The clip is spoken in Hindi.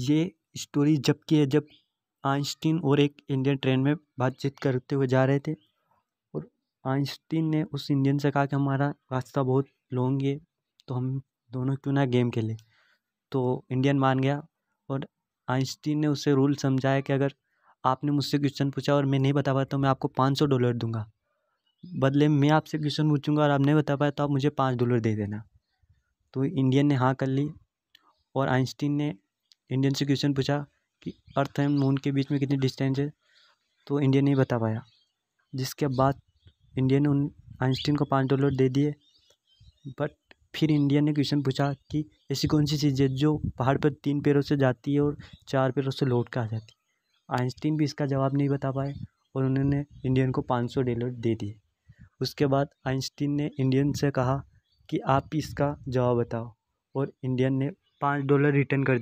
ये स्टोरी जब की है जब आइंस्टीन और एक इंडियन ट्रेन में बातचीत करते हुए जा रहे थे और आइंस्टीन ने उस इंडियन से कहा कि हमारा रास्ता बहुत लॉन्ग है तो हम दोनों क्यों ना गेम खेलें तो इंडियन मान गया और आइंस्टीन ने उसे रूल समझाया कि अगर आपने मुझसे क्वेश्चन पूछा और मैं नहीं बता पाया तो मैं आपको पाँच सौ डॉलर दूंगा बदले मैं आपसे क्वेश्चन पूछूंगा और आप नहीं बता पाए तो आप मुझे पाँच डॉलर दे देना तो इंडियन ने हाँ कर ली और आइंस्टीन ने इंडियन से क्वेश्चन पूछा कि अर्थ एंड मून के बीच में कितनी डिस्टेंस है तो इंडियन नहीं बता पाया जिसके बाद इंडियन उन आइंस्टीन को पाँच डॉलर दे दिए बट फिर इंडियन ने क्वेश्चन पूछा कि ऐसी कौन सी चीज़ है जो पहाड़ पर तीन पैरों से जाती है और चार पैरों से लौट कर आ जाती है आइंस्टीन भी इसका जवाब नहीं बता पाए और उन्होंने इंडियन को पाँच सौ डॉलर दे दिए उसके बाद आइंस्टीन ने इंडियन से कहा कि आप इसका जवाब बताओ और इंडियन ने पाँच डॉलर रिटर्न कर